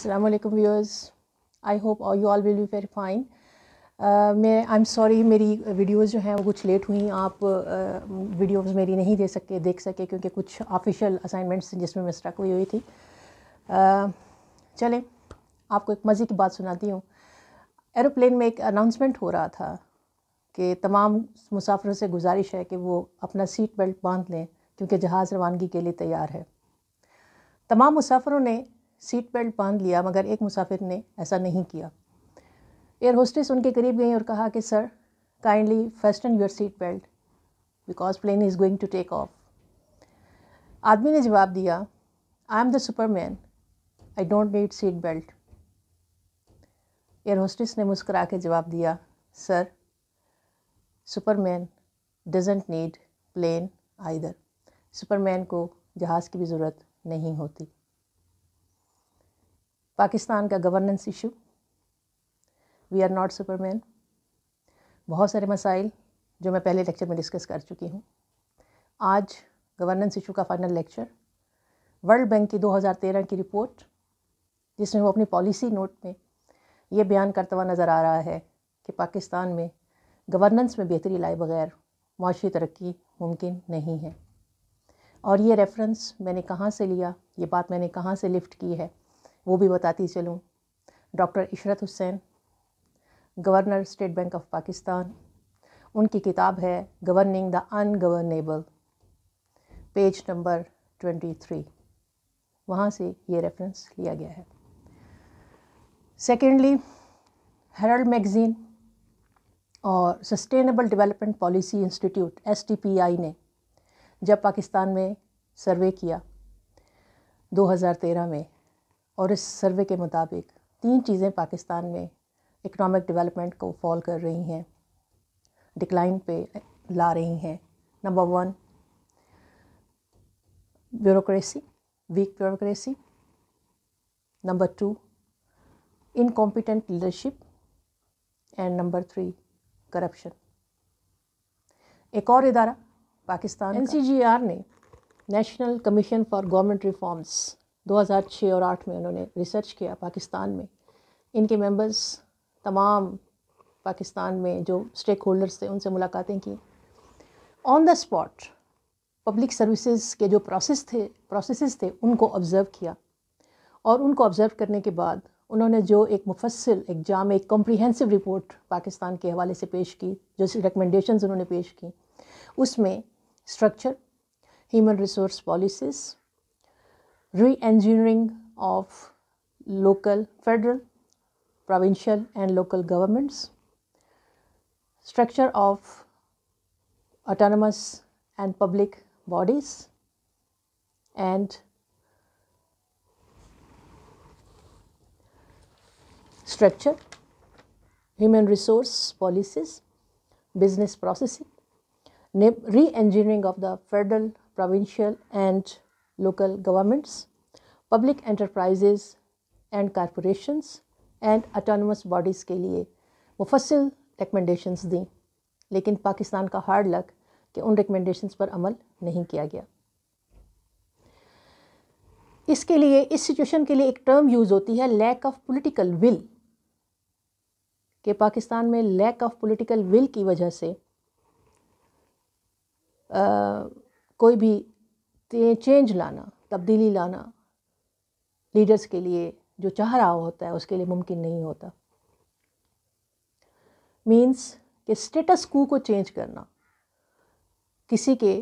Aslam viewers I hope you all will be very fine मैं I'm sorry मेरी videos जो हैं वो कुछ लेट हुई आप uh, वीडियोस मेरी नहीं दे सके देख सके क्योंकि कुछ ऑफिशियल असाइनमेंट्स जिसमें मैं स्ट्रक हुई हुई थी uh, चलें आपको एक मज़े की बात सुनाती हूँ एरोप्लेन में एक अनाउंसमेंट हो रहा था कि तमाम मुसाफिरों से गुजारिश है कि वो अपना सीट बेल्ट बांध लें क्योंकि जहाज़ रवानगी के लिए तैयार है तमाम मुसाफिरों ने सीट बेल्ट बांध लिया मगर एक मुसाफिर ने ऐसा नहीं किया एयर होस्टेस उनके करीब गई और कहा कि sir kindly fasten your seat belt because plane is going to take off आदमी ने जवाब दिया I'm the Superman I don't need seat belt air hostess ने मुस्करा के जवाब दिया sir Superman doesn't need plane either Superman को जहाज़ की भी ज़रूरत नहीं होती पाकिस्तान का governance issue we are not Superman बहुत सारे मसाइल जो मैं पहले लेक्चर में डिस्कस कर चुकी हूँ आज गवर्नेंस इशू का फाइनल लेक्चर वर्ल्ड बैंक की 2013 की रिपोर्ट जिसमें वो अपनी पॉलिसी नोट में ये बयान करता हुआ नज़र आ रहा है कि पाकिस्तान में गवर्नेंस में बेहतरी लाए बगैर माशी तरक्की मुमकिन नहीं है और ये रेफरेंस मैंने कहाँ से लिया ये बात मैंने कहाँ से लिफ्ट की है वो भी बताती चलूँ doctor Ishrat Hussain governor State Bank of Pakistan उनकी किताब है governing the ungovernable page number twenty three वहाँ से ये रेफरेंस लिया गया है सेकेंडली हेरल्ड मैगज़ीन और सस्टेनेबल डेवलपमेंट पॉलिसी इंस्टीट्यूट एस ने जब पाकिस्तान में सर्वे किया 2013 में और इस सर्वे के मुताबिक तीन चीज़ें पाकिस्तान में इकोनॉमिक डेवलपमेंट को फॉल कर रही हैं डिक्लाइन पे ला रही हैं number one bureaucracy weak bureaucracy number two incompetent leadership and number three corruption एक और इदारा पाकिस्तान एन ने national commission for government reforms 2006 और 8 में उन्होंने रिसर्च किया पाकिस्तान में इनके मेंबर्स तमाम पाकिस्तान में जो स्टेक होल्डर्स थे उनसे मुलाकातें की on the spot public services के जो प्रोसेस थे प्रोसेसेस थे उनको ऑब्ज़र्व किया और उनको ऑब्ज़र्व करने के बाद उन्होंने जो एक मुफसल एक जाम एक कॉम्प्रिहेंसिव रिपोर्ट पाकिस्तान के हवाले से पेश की जो रिकमेंडेशन उन्होंने पेश की उसमें structure human resource policies re engineering of local, federal, provincial, and local governments, structure of autonomous and public bodies, and structure, human resource policies, business processing, re engineering of the federal, provincial, and local governments, public enterprises and corporations and autonomous bodies के लिए मुफसल recommendations दी लेकिन पाकिस्तान का hard luck कि उन recommendations पर अमल नहीं किया गया इसके लिए इस सिचुएशन के लिए एक टर्म यूज़ होती है लैक ऑफ पॉलिटिकल विल के पाकिस्तान में लैक ऑफ पॉलिटिकल विल की वजह से आ, कोई भी चेंज तो लाना तब्दीली लाना लीडर्स के लिए जो चाह रहा होता है उसके लिए मुमकिन नहीं होता मीन्स कि स्टेटस को को चेंज करना किसी के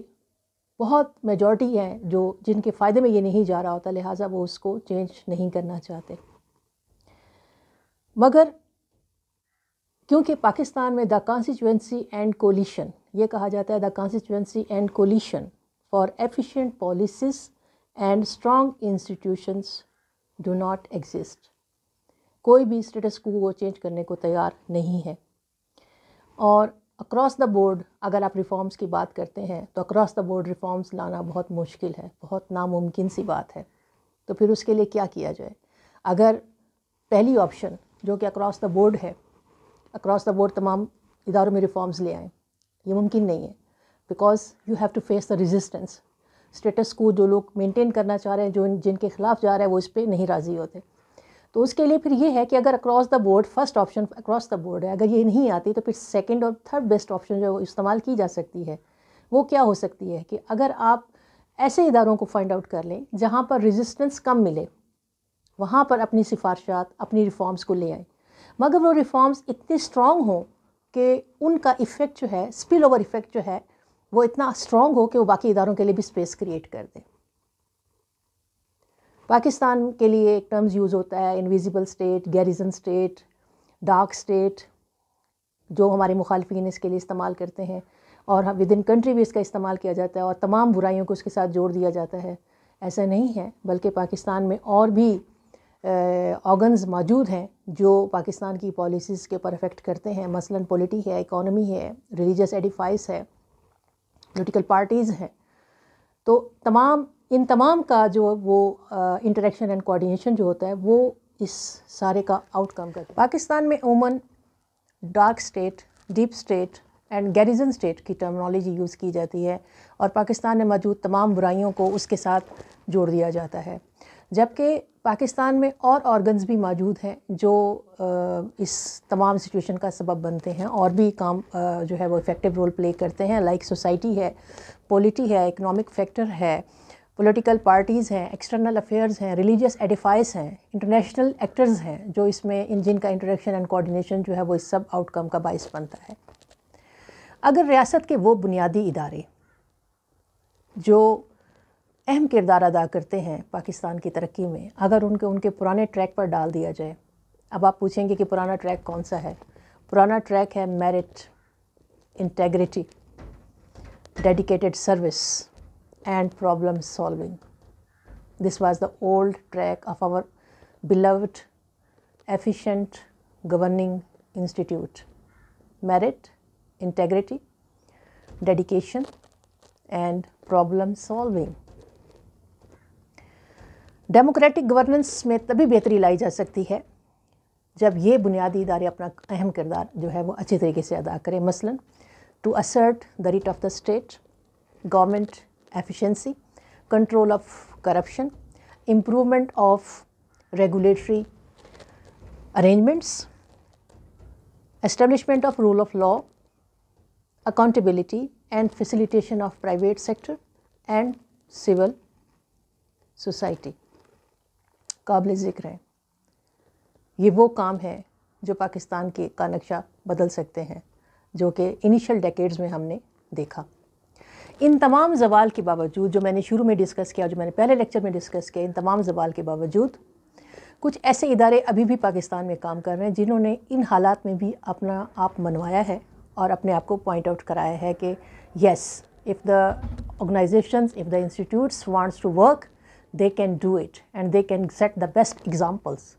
बहुत मेजॉरिटी हैं जो जिनके फ़ायदे में ये नहीं जा रहा होता लिहाजा वो उसको चेंज नहीं करना चाहते मगर क्योंकि पाकिस्तान में द कॉन्स्टिट्यूंसी एंड कोलिशन ये कहा जाता है the constituency and coalition for efficient policies and strong institutions do not exist. कोई भी स्टेटस को वो चेंज करने को तैयार नहीं है और अक्रॉस द बोर्ड अगर आप रिफॉर्म्स की बात करते हैं तो अक्रॉस द बोर्ड रिफॉर्म्स लाना बहुत मुश्किल है बहुत नामुमकिन सी बात है तो फिर उसके लिए क्या किया जाए अगर पहली ऑप्शन जो कि अक्रॉस द बोर्ड है अक्रॉस द बोर्ड तमाम इदारों में रिफॉर्म्स ले आएँ ये मुमकिन नहीं है because you have to face the resistance status quo जो लोग मेंटेन करना चाह रहे हैं जो जिनके खिलाफ जा रहे हैं वो इस पर नहीं राज़ी होते तो उसके लिए फिर ये है कि अगर across the board first option across the board है अगर ये नहीं आती तो फिर सेकेंड और थर्ड बेस्ट ऑप्शन जो इस्तेमाल की जा सकती है वो क्या हो सकती है कि अगर आप ऐसे इदारों को फाइंड आउट कर लें जहाँ पर रेजिस्टेंस कम मिले वहाँ पर अपनी सिफारशात अपनी रिफ़ॉर्म्स को ले आए मगर वो रिफ़ॉर्म्स इतने स्ट्रॉन्ग हों कि उनका इफ़ेक्ट जो है स्पिल ओवर इफ़ेक्ट जो है वो इतना स्ट्रॉन्ग हो कि वो बाकी इदारों के लिए भी स्पेस क्रिएट कर दें पाकिस्तान के लिए एक टर्म्स यूज़ होता है invisible state garrison state dark state जो हमारे मुखालफी इसके लिए इस्तेमाल करते हैं और विद इन कंट्री भी इसका इस्तेमाल किया जाता है और तमाम बुराइयों को उसके साथ जोड़ दिया जाता है ऐसा नहीं है बल्कि पाकिस्तान में और भी ऑर्गन्स मौजूद हैं जो पाकिस्तान की पॉलिसीज़ के ऊपर अफेक्ट करते हैं मसलन पॉलिटी है इकॉनमी है रिलीजस एडिफाइस है पोलिटिकल पार्टीज़ हैं तो तमाम इन तमाम का जो वो इंटरेक्शन एंड कोऑर्डिनेशन जो होता है वो इस सारे का आउटकम करता है पाकिस्तान में उमन dark state deep state and garrison state की टर्मनोलॉजी यूज़ की जाती है और पाकिस्तान में मौजूद तमाम बुराइयों को उसके साथ जोड़ दिया जाता है जबकि पाकिस्तान में और ऑर्गन्स भी मौजूद हैं जो इस तमाम सिचुएशन का सबब बनते हैं और भी काम जो है वो इफ़ेक्टिव रोल प्ले करते हैं लाइक सोसाइटी है पॉलिटी है इकोनॉमिक फैक्टर है पॉलिटिकल पार्टीज़ हैं एक्सटर्नल अफेयर्स हैं रिलीजियस एडिफाइस हैं इंटरनेशनल एक्टर्स हैं जो इसमें इन जिनका इंटरेक्शन एंड कोऑर्डिनेशन जो है वो इस सब आउटकम का बायस बनता है अगर रियासत के वो बुनियादी इदारे जो अहम किरदार अदा करते हैं पाकिस्तान की तरक्की में अगर उनके उनके पुराने ट्रैक पर डाल दिया जाए अब आप पूछेंगे कि पुराना ट्रैक कौन सा है पुराना ट्रैक है merit integrity dedicated service and problem solving this was the old track of our beloved efficient governing institute merit integrity dedication and problem solving democratic governance में तभी बेहतरी लाई जा सकती है जब ये बुनियादी इदारे अपना अहम किरदार जो है वो अच्छे तरीके से अदा करें मसलन to assert the writ of the state government efficiency control of corruption improvement of regulatory arrangements establishment of rule of law accountability and facilitation of private sector and civil society काबिल ज़िक्र हैं ये वो काम है जो पाकिस्तान के का नक्शा बदल सकते हैं जो कि इनिशियल डेकेड्स में हमने देखा इन तमाम जवाल के बावजूद जो मैंने शुरू में डिस्कस किया जो मैंने पहले लेक्चर में डिस्कस किया इन तमाम जवाल के बावजूद कुछ ऐसे इदारे अभी भी पाकिस्तान में काम कर रहे हैं जिन्होंने इन हालात में भी अपना आप मनवाया है और अपने आप को पॉइंट आउट कराया है कि yes if the organization if the institutes wants to work they can do it and they can set the best examples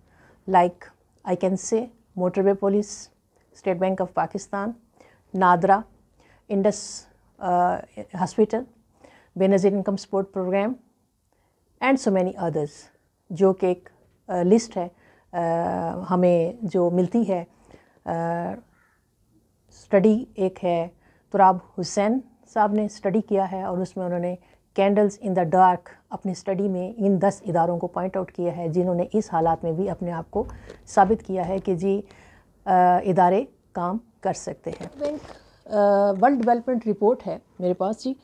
like I can say motorway police, State Bank of Pakistan, NADRA, Indus uh, Hospital, benazir income support program and so many others jo ke ek uh, list hai आ, हमें jo milti hai uh, study ek hai turab hussain साहब ने study किया है और उसमें उन्होंने candles in the dark अपनी स्टडी में इन दस इदारों को पॉइंट आउट किया है जिन्होंने इस हालात में भी अपने आप को साबित किया है कि जी आ, इदारे काम कर सकते हैं वर्ल्ड डेवलपमेंट रिपोर्ट है मेरे पास जी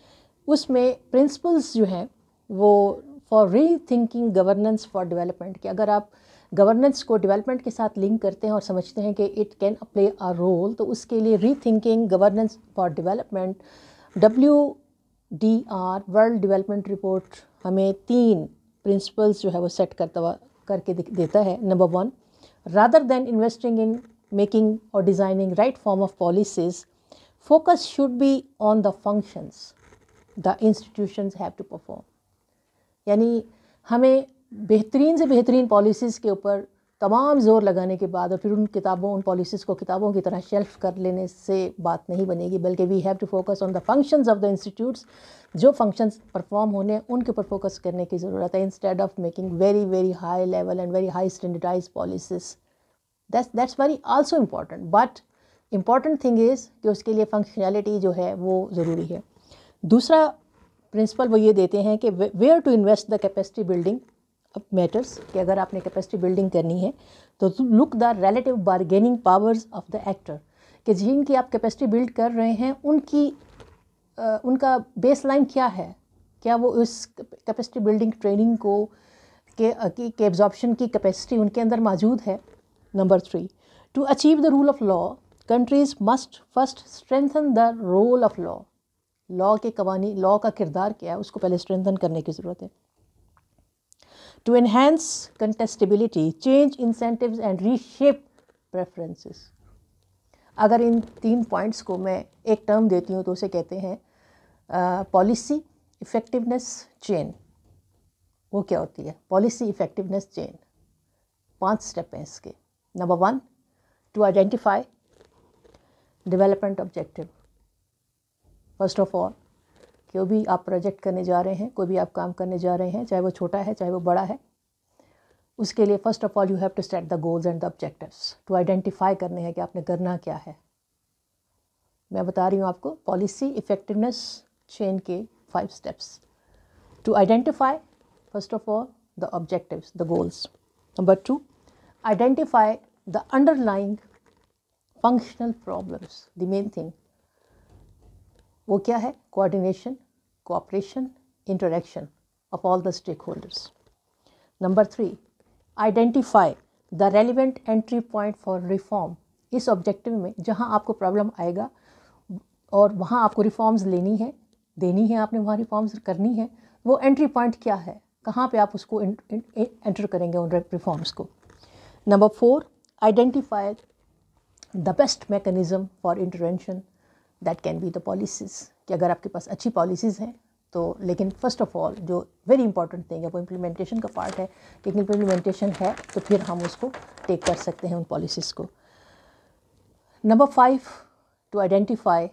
उसमें प्रिंसिपल्स जो हैं वो फॉर री थिंकिंग गवर्नेंस फॉर डेवलपमेंट कि अगर आप गवर्नेंस को डेवलपमेंट के साथ लिंक करते हैं और समझते हैं कि it can play a role तो उसके लिए rethinking governance for development W D R world development report हमें तीन प्रिंसिपल्स जो है वो सेट करता करके देता है number one rather than investing in making और designing right form of policies focus should be on the functions the institution have to perform यानी हमें बेहतरीन से बेहतरीन पॉलिसीज़ के ऊपर तमाम ज़ोर लगाने के बाद और फिर उन किताबों उन पॉलिसीज़ को किताबों की तरह शेल्फ़ कर लेने से बात नहीं बनेगी बल्कि we have to focus on the functions of the institutes जो फंक्शंस परफॉर्म होने हैं उनके ऊपर फोकस करने की ज़रूरत है instead of making very very high level and very high standardize policies that's that's very also important but important thing is कि उसके लिए फंक्शनैलिटी जो है वो ज़रूरी है दूसरा प्रिंसिपल वो ये देते हैं कि where to invest the capacity building matters कि अगर आपने कैपेसिटी बिल्डिंग करनी है तो look the relative bargaining powers of the actor कि जिनकी आप कैपेसिटी बिल्ड कर रहे हैं उनकी आ, उनका बेस लाइन क्या है क्या वो इस कैपेसिटी बिल्डिंग ट्रेनिंग को के के एब्जॉर्बशन की कैपेसिटी उनके अंदर मौजूद है number three to achieve the rule of law countries must first strengthen the role of law law के कवानी लॉ का किरदार क्या है उसको पहले स्ट्रेंथन करने की ज़रूरत है to enhance contestability, change incentives and reshape preferences. अगर इन तीन पॉइंट्स को मैं एक टर्म देती हूँ तो उसे कहते हैं पॉलिसी इफ़ेक्टिवनेस चेन वो क्या होती है पॉलिसी इफ़ेक्टिवनेस चेन पांच स्टेप हैं इसके number one to identify development objective first of all जो भी आप प्रोजेक्ट करने जा रहे हैं कोई भी आप काम करने जा रहे हैं चाहे वो छोटा है चाहे वो बड़ा है उसके लिए first of all you have to set the goals and the objectives to identify करने हैं कि आपने करना क्या है मैं बता रही हूँ आपको पॉलिसी इफेक्टिवनेस चेन के five steps to identify first of all the objectives the goals number two identify the underlying functional problems the main thing वो क्या है coordination cooperation, interaction of all the stakeholders. Number three, identify the relevant entry point for reform इस objective में जहाँ आपको problem आएगा और वहाँ आपको रिफॉर्म्स लेनी है देनी है आपने वहाँ रिफॉर्म्स करनी है वो एंट्री पॉइंट क्या है कहाँ पे आप उसको एंटर करेंगे उन रिफॉर्म्स को number four identify the best mechanism for intervention that can be the policies कि अगर आपके पास अच्छी पॉलिसीज़ हैं तो लेकिन फ़र्स्ट ऑफ़ ऑल जो वेरी इंपॉर्टेंट थिंग है वो इम्प्लीमेंटेशन का पार्ट है लेकिन इम्प्लीमेंटेशन है तो फिर हम उसको टेक कर सकते हैं उन पॉलिसीज़ को number five to identify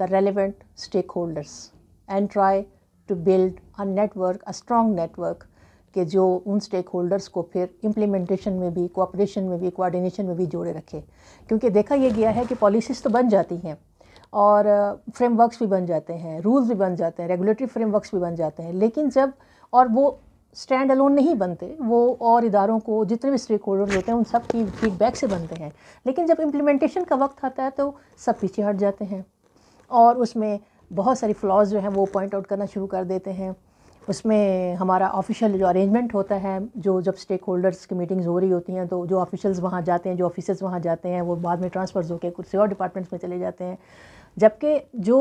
the relevant stakeholders and try to build a network a strong network कि जो उन स्टेक होल्डर्स को फिर इम्प्लीमेंटेशन में भी कोऑपरेशन में भी कोऑर्डिनेशन में भी जोड़े रखे क्योंकि देखा यह गया है कि पॉलिसीज़ तो बन जाती हैं और फ्रेमवर्क्स भी बन जाते हैं रूल्स भी बन जाते हैं रेगुलेटरी फ्रेमवर्क्स भी बन जाते हैं लेकिन जब और वो स्टैंड अलोन नहीं बनते वो और इदारों को जितने भी स्टेक होल्डर होते हैं उन सब की फीडबैक से बनते हैं लेकिन जब इम्प्लीमेंटेशन का वक्त आता है तो सब पीछे हट जाते हैं और उसमें बहुत सारी फ्लॉज जो हैं वो पॉइंट आउट करना शुरू कर देते हैं उसमें हमारा ऑफिशियल जो अरेंजमेंट होता है जो जब स्टेक होल्डर्स की मीटिंग्स हो रही होती हैं तो जो ऑफिशियल्स वहाँ जाते हैं जो ऑफिसर्स वहाँ जाते हैं वो बाद में ट्रांसफ़र्स होकर कुछ और डिपार्टमेंट्स में चले जाते हैं जबकि जो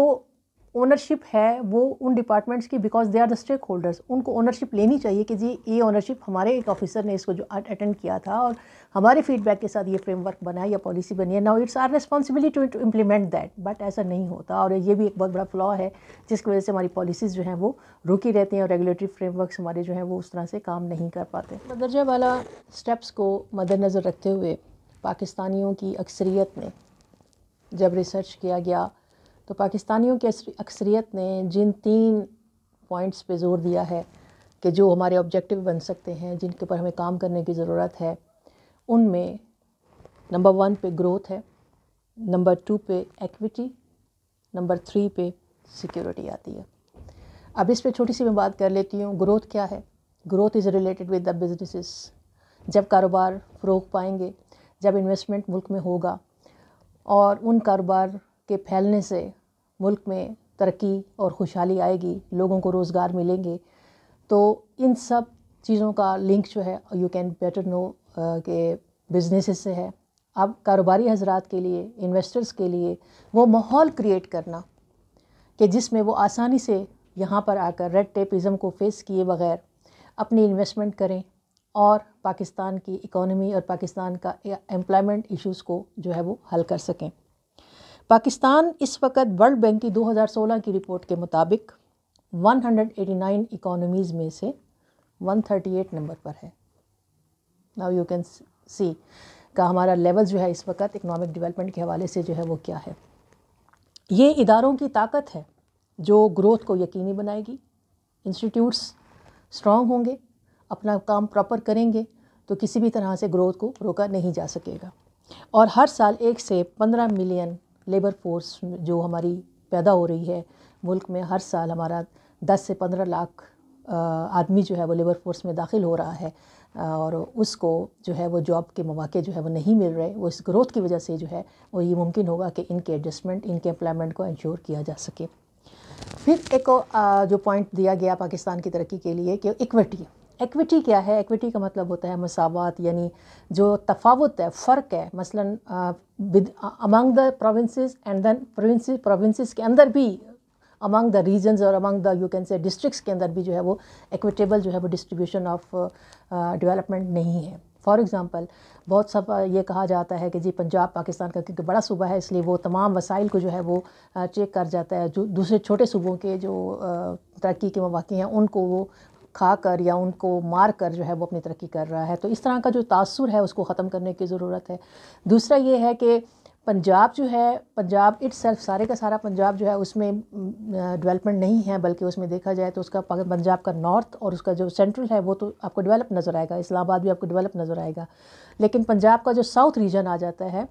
ओनरशिप है वो उन डिपार्टमेंट्स की because they are the stakeholders उनको ओनरशिप लेनी चाहिए कि जी ये ओनरशिप हमारे एक ऑफिसर ने इसको जो अटेंड किया था और हमारे फीडबैक के साथ ये फ्रेमवर्क बना या पॉलिसी बनी है now it's our responsibility to implement that but ऐसा नहीं होता और ये भी एक बहुत बड़ा फ्लॉ है जिसकी वजह से हमारी पॉलिसीज़ जो हैं वो रुकी रहती हैं और रेगुलेटरी फ्रेमवर्क हमारे जो हैं वो उस तरह से काम नहीं कर पाते मदरजा वाला स्टेप्स को मद्दनज़र रखते हुए पाकिस्तानियों की अक्सरियत में जब रिसर्च किया गया तो पाकिस्तानियों की अक्सरियत ने जिन तीन पॉइंट्स पे ज़ोर दिया है कि जो हमारे ऑब्जेक्टिव बन सकते हैं जिनके ऊपर हमें काम करने की ज़रूरत है उनमें नंबर वन पे ग्रोथ है नंबर टू पे एक्विटी नंबर थ्री पे सिक्योरिटी आती है अब इस पे छोटी सी मैं बात कर लेती हूँ ग्रोथ क्या है growth is related with the businesses जब कारोबार फ़रोग पाएंगे जब इन्वेस्टमेंट मुल्क में होगा और उन कारोबार के फैलने से मुल्क में तरक्की और खुशहाली आएगी लोगों को रोज़गार मिलेंगे तो इन सब चीज़ों का लिंक जो है यू कैन बेटर नो के बिजनेस से है अब कारोबारी हजरात के लिए इन्वेस्टर्स के लिए वो माहौल क्रिएट करना कि जिसमें वो आसानी से यहाँ पर आकर रेड टेपिज़म को फेस किए बगैर अपनी इन्वेस्टमेंट करें और पाकिस्तान की इकोनॉमी और पाकिस्तान का एम्प्लॉयमेंट इश्यूज़ को जो है वो हल कर सकें पाकिस्तान इस वक्त वर्ल्ड बैंक की 2016 की रिपोर्ट के मुताबिक 189 इकोनॉमीज़ में से 138 नंबर पर है नाउ यू कैन सी का हमारा लेवल जो है इस वक्त इकनॉमिक डेवलपमेंट के हवाले से जो है वो क्या है ये इदारों की ताकत है जो ग्रोथ को यकीनी बनाएगी इंस्टीट्यूट्स स्ट्रॉन्ग होंगे अपना काम प्रॉपर करेंगे तो किसी भी तरह से ग्रोथ को रोका नहीं जा सकेगा और हर साल एक से पंद्रह मिलियन लेबर फोर्स जो हमारी पैदा हो रही है मुल्क में हर साल हमारा 10 से 15 लाख आदमी जो है वो लेबर फोर्स में दाखिल हो रहा है और उसको जो है वो जॉब के मौाक़े जो है वो नहीं मिल रहे वो इस ग्रोथ की वजह से जो है वो ये मुमकिन होगा कि इनके एडजस्टमेंट इनके एम्प्लॉयमेंट को इंश्योर किया जा सके फिर एक जो पॉइंट दिया गया पाकिस्तान की तरक्की के लिए कि इक्विटी एक्विटी क्या है एक्विटी का मतलब होता है मसावत यानी जो तफावत है फ़र्क है मसलन among the provinces and then provinces provinces के अंदर भी अमंग द रीजन्स और among the you can say districts के अंदर भी जो है वो एक्विटेबल जो है वो डिस्ट्रीब्यूशन ऑफ डेवलपमेंट नहीं है फॉर एग्ज़ाम्पल बहुत सब ये कहा जाता है कि जी पंजाब पाकिस्तान का क्योंकि बड़ा सूबा है इसलिए वो तमाम वसाइल को जो है वो चेक कर जाता है जो दूसरे छोटे सूबों के जो तरक्की के मौाक़े हैं उनको वो खा कर या उनको मार कर जो है वो अपनी तरक्की कर रहा है तो इस तरह का जो तासर है उसको ख़त्म करने की ज़रूरत है दूसरा ये है कि पंजाब जो है पंजाब इट सेल्फ सारे का सारा पंजाब जो है उसमें डेवलपमेंट नहीं है बल्कि उसमें देखा जाए तो उसका पंजाब का नॉर्थ और उसका जो सेंट्रल है वो तो आपको डेवलप नज़र आएगा इस्लामाबाद भी आपको डेवलप नज़र आएगा लेकिन पंजाब का जो साउथ रीजन आ जाता है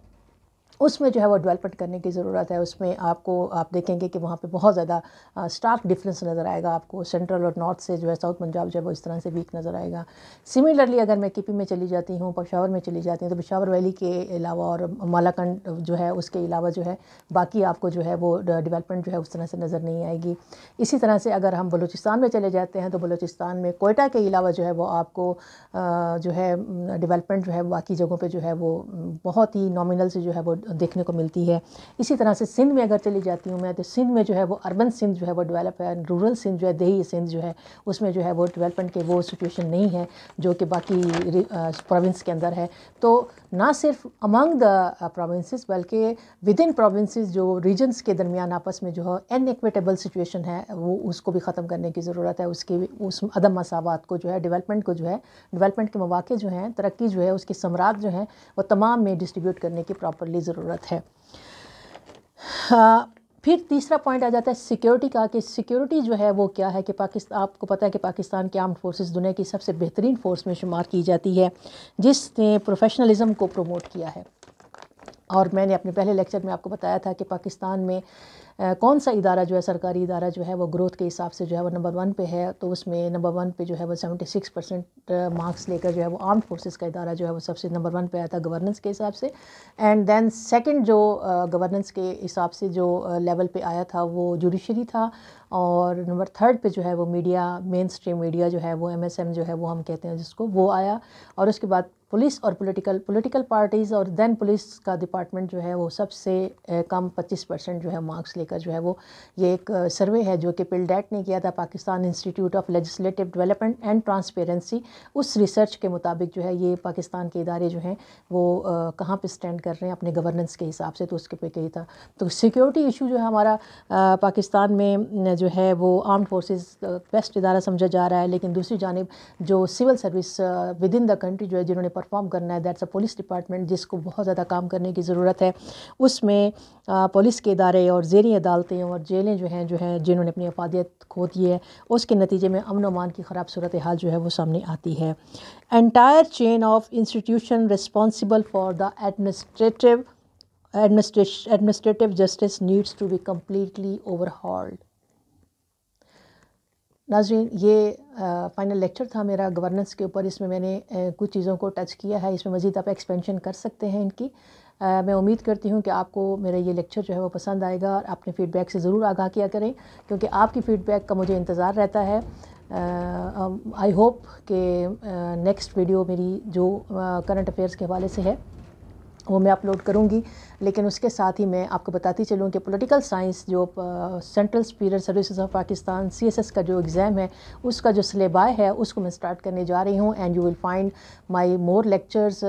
उसमें जो है वो डेवलपमेंट करने की ज़रूरत है उसमें आपको आप देखेंगे कि वहाँ पे बहुत ज़्यादा स्टार्क डिफरेंस नज़र आएगा आपको सेंट्रल और नॉर्थ से जो है साउथ पंजाब जो है वो इस तरह से वीक नज़र आएगा सिमिलरली अगर मैं केपी में चली जाती हूँ पशावर में चली जाती हूँ तो पशावर वैली के अलावा और मालाकंड जो है उसके अलावा जो है बाकी आपको जो है वो डिवेलपमेंट जो है उस तरह से नज़र नहीं आएगी इसी तरह से अगर हम बलूचिस्तान में चले जाते हैं तो बलूचिस्तान में कोयटा के अलावा जो है वो आपको जो है डिवेलपमेंट जो है बाकी जगहों पर जो है वो बहुत ही नॉमिनल से जो है वो देखने को मिलती है इसी तरह से सिंध में अगर चली जाती हूँ मैं तो सिंध में जो है वो अर्बन सिंध जो है वो डेवलप है रूरल सिंध जो है दही सिंध जो है उसमें जो है वो डेवलपमेंट के वो सिचुएशन नहीं है जो कि बाकी प्रोविंस के अंदर है तो ना सिर्फ अमंग द प्रोविंसेस बल्कि विद इन प्रोविंसेस जो रीजन्स के दरमियान आपस में जो है अनएक्वेटेबल सिचुएशन है वो उसको भी ख़त्म करने की ज़रूरत है उसकी उस अदम मसावत को जो है डेवलपमेंट को जो है डेवलपमेंट के मौाक़े जो हैं तरक्की जो है उसके सम्राट जो हैं वो तमाम में डिस्ट्रीब्यूट करने की प्रॉपरली ज़रूरत है आ, फिर तीसरा पॉइंट आ जाता है सिक्योरिटी का कि सिक्योरिटी जो है वो क्या है कि पाकिस्तान आपको पता है कि पाकिस्तान की आर्म फोर्सेस दुनिया की सबसे बेहतरीन फोर्स में शुमार की जाती है जिसने प्रोफेशनलिज्म को प्रमोट किया है और मैंने अपने पहले लेक्चर में आपको बताया था कि पाकिस्तान में कौन सा इदारा जो है सरकारी इदारा जो है वो ग्रोथ के हिसाब से जो है वो नंबर वन पे है तो उसमें नंबर वन पे जो है वो सेवेंटी सिक्स परसेंट मार्क्स लेकर जो है वो आर्म फोर्सेस का इदारा जो है वो सबसे नंबर वन पे आया था गवर्नेंस के हिसाब से एंड देन सेकंड जो गवर्नेंस के हिसाब से जो लेवल पे आया था वो जुडिशरी था और नंबर थर्ड पे जो है वो मीडिया मेन स्ट्रीम मीडिया जो है वो एमएसएम जो है वो हम कहते हैं जिसको वो आया और उसके बाद पुलिस और पॉलिटिकल पॉलिटिकल पार्टीज़ और देन पुलिस का डिपार्टमेंट जो है वो सबसे कम 25 परसेंट जो है मार्क्स लेकर जो है वो ये एक सर्वे है जो कि पिलडेट ने किया था Pakistan institute of legislative development and transparency उस रिसर्च के मुताबिक जो है ये पाकिस्तान के इदारे जो हैं वो कहाँ पर स्टैंड कर रहे हैं अपने गवर्नेंस के हिसाब से तो उसके पे कही था तो सिक्योरिटी इशू जो है हमारा पाकिस्तान में जो है वो आर्म फोर्सेस बेस्ट इदारा समझा जा रहा है लेकिन दूसरी जानब जो civil service within the country जो है जिन्होंने परफॉर्म करना है दैट्स अ पुलिस डिपार्टमेंट जिसको बहुत ज़्यादा काम करने की ज़रूरत है उसमें पुलिस के इदारे और जेरी अदालतें और जेलें जो हैं जो हैं जिन्होंने अपनी अफादियत खो दी है उसके नतीजे में अमन अमान की ख़राब सूरत हाल जो है वो सामने आती है entire chain of institution responsible for the administrative administrative justice needs to be completely overhauled नाजरीन ये फ़ाइनल लेक्चर था मेरा गवर्नेंस के ऊपर इसमें मैंने आ, कुछ चीज़ों को टच किया है इसमें मज़ीद आप एक्सपेंशन कर सकते हैं इनकी आ, मैं उम्मीद करती हूँ कि आपको मेरा ये लेक्चर जो है वो पसंद आएगा और अपने फ़ीडबैक से ज़रूर आगाह किया करें क्योंकि आपकी फ़ीडबैक का मुझे इंतज़ार रहता है आई होप कि नेक्स्ट वीडियो मेरी जो करंट अफेयर्स के हवाले से है वो मैं अपलोड करूँगी लेकिन उसके साथ ही मैं आपको बताती चलूँ कि पॉलिटिकल साइंस जो central superior services of Pakistan CSS का जो एग्ज़ाम है उसका जो सिलेबाय है उसको मैं स्टार्ट करने जा रही हूँ and you will find my more lectures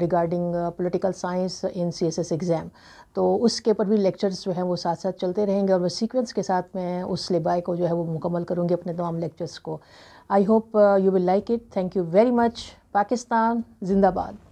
regarding political science in CSS exam तो उसके ऊपर भी लेक्चर्स जो हैं वो साथ साथ चलते रहेंगे और वह सीक्वेंस के साथ मैं उस सिलेबाई को जो है वो मुकम्मल करूँगी अपने तमाम लेक्चर्स को I hope you will like it thank you very much Pakistan जिंदाबाद